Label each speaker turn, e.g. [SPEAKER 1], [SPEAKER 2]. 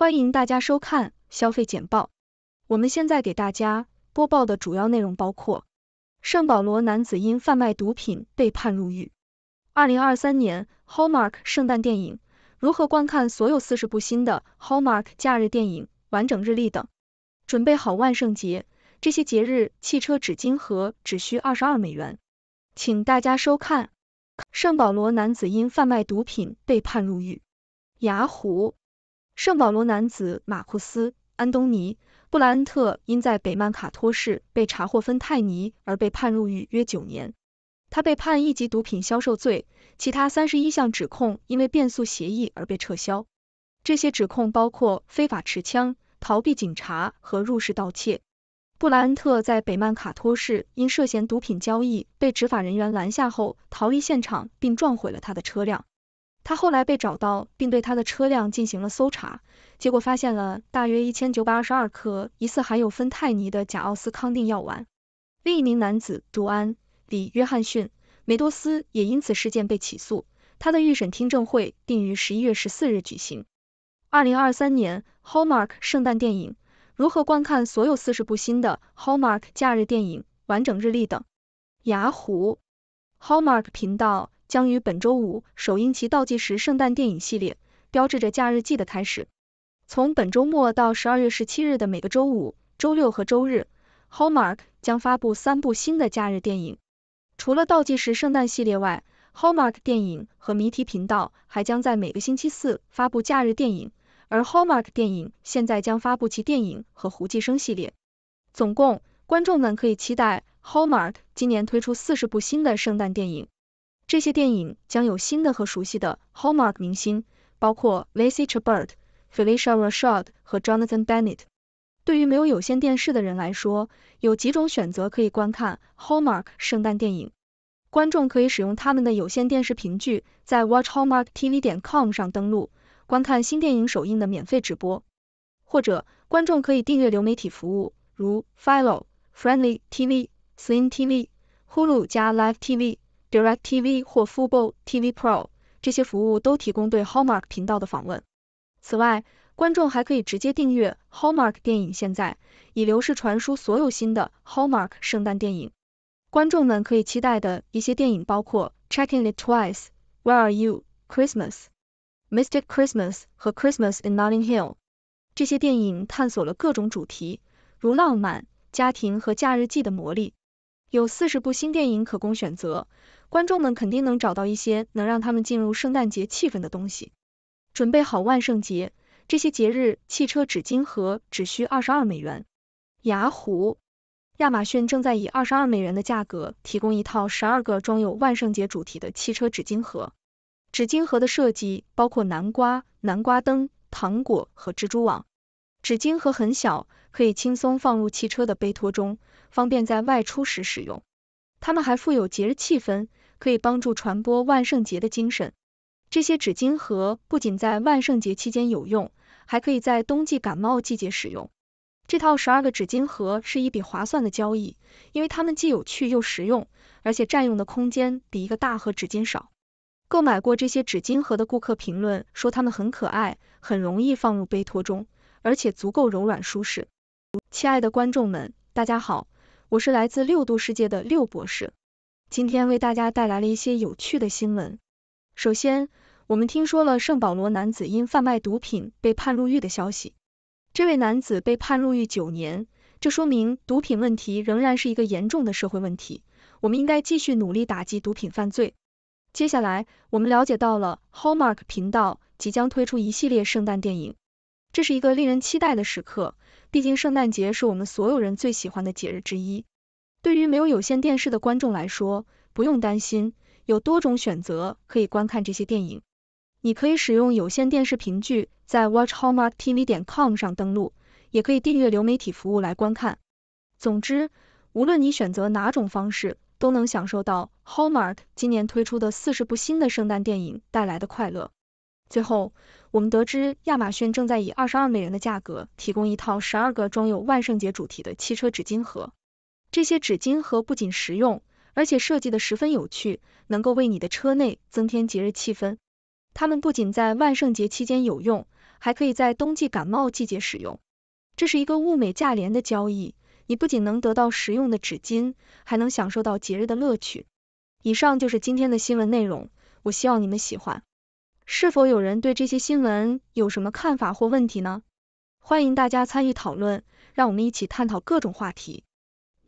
[SPEAKER 1] 欢迎大家收看消费简报。我们现在给大家播报的主要内容包括：圣保罗男子因贩卖毒品被判入狱；二零二三年 Hallmark 圣诞电影如何观看？所有四十部新的 Hallmark 假日电影完整日历等。准备好万圣节这些节日汽车纸巾盒只需二十二美元。请大家收看。圣保罗男子因贩卖毒品被判入狱。雅虎。圣保罗男子马库斯·安东尼·布莱恩特因在北曼卡托市被查获芬太尼而被判入狱约九年。他被判一级毒品销售罪，其他三十一项指控因为变速协议而被撤销。这些指控包括非法持枪、逃避警察和入室盗窃。布莱恩特在北曼卡托市因涉嫌毒品交易被执法人员拦下后，逃离现场并撞毁了他的车辆。他后来被找到，并对他的车辆进行了搜查，结果发现了大约一千九百二十二颗疑似含有芬太尼的甲奥斯康定药丸。另一名男子杜安·李·约翰逊·梅多斯也因此事件被起诉，他的预审听证会定于十一月十四日举行。二零二三年 Hallmark 圣诞电影如何观看所有四十部新的 Hallmark 假日电影完整日历等。雅虎 Hallmark 频道。将于本周五首映其倒计时圣诞电影系列，标志着假日季的开始。从本周末到十二月十七日的每个周五、周六和周日，Hallmark 将发布三部新的假日电影。除了倒计时圣诞系列外，Hallmark 电影和谜题频道还将在每个星期四发布假日电影。而 Hallmark 电影现在将发布其电影和胡计生系列。总共，观众们可以期待 Hallmark 今年推出四十部新的圣诞电影。这些电影将有新的和熟悉的 Hallmark 明星，包括 Lacey Chabert、Felicia Rashad 和 Jonathan Bennett。对于没有有线电视的人来说，有几种选择可以观看 Hallmark 圣诞电影。观众可以使用他们的有线电视凭据，在 watchhallmarktv.com 上登录，观看新电影首映的免费直播。或者，观众可以订阅流媒体服务，如 Philo、Friendly TV、Sling TV、Hulu 加 Live TV。DirecTV 或 f u b o t v Pro 这些服务都提供对 Hallmark 频道的访问。此外，观众还可以直接订阅 Hallmark 电影现在，以流式传输所有新的 Hallmark 圣诞电影。观众们可以期待的一些电影包括 Checking It Twice、Where Are You Christmas、Mystic Christmas 和 Christmas in Notting Hill。这些电影探索了各种主题，如浪漫、家庭和假日季的魔力。有四十部新电影可供选择，观众们肯定能找到一些能让他们进入圣诞节气氛的东西。准备好万圣节，这些节日汽车纸巾盒只需二十二美元。雅虎、亚马逊正在以二十二美元的价格提供一套十二个装有万圣节主题的汽车纸巾盒。纸巾盒的设计包括南瓜、南瓜灯、糖果和蜘蛛网。纸巾盒很小，可以轻松放入汽车的杯托中。方便在外出时使用。它们还富有节日气氛，可以帮助传播万圣节的精神。这些纸巾盒不仅在万圣节期间有用，还可以在冬季感冒季节使用。这套十二个纸巾盒是一笔划算的交易，因为它们既有趣又实用，而且占用的空间比一个大盒纸巾少。购买过这些纸巾盒的顾客评论说，它们很可爱，很容易放入杯托中，而且足够柔软舒适。亲爱的观众们，大家好。我是来自六度世界的六博士，今天为大家带来了一些有趣的新闻。首先，我们听说了圣保罗男子因贩卖毒品被判入狱的消息。这位男子被判入狱九年，这说明毒品问题仍然是一个严重的社会问题。我们应该继续努力打击毒品犯罪。接下来，我们了解到了 Hallmark 频道即将推出一系列圣诞电影，这是一个令人期待的时刻。毕竟，圣诞节是我们所有人最喜欢的节日之一。对于没有有线电视的观众来说，不用担心，有多种选择可以观看这些电影。你可以使用有线电视频剧，在 watchhomearttv.com 上登录，也可以订阅流媒体服务来观看。总之，无论你选择哪种方式，都能享受到 Hallmark 今年推出的四十部新的圣诞电影带来的快乐。最后，我们得知亚马逊正在以二十二美元的价格提供一套十二个装有万圣节主题的汽车纸巾盒。这些纸巾盒不仅实用，而且设计的十分有趣，能够为你的车内增添节日气氛。它们不仅在万圣节期间有用，还可以在冬季感冒季节使用。这是一个物美价廉的交易，你不仅能得到实用的纸巾，还能享受到节日的乐趣。以上就是今天的新闻内容，我希望你们喜欢。是否有人对这些新闻有什么看法或问题呢？欢迎大家参与讨论，让我们一起探讨各种话题。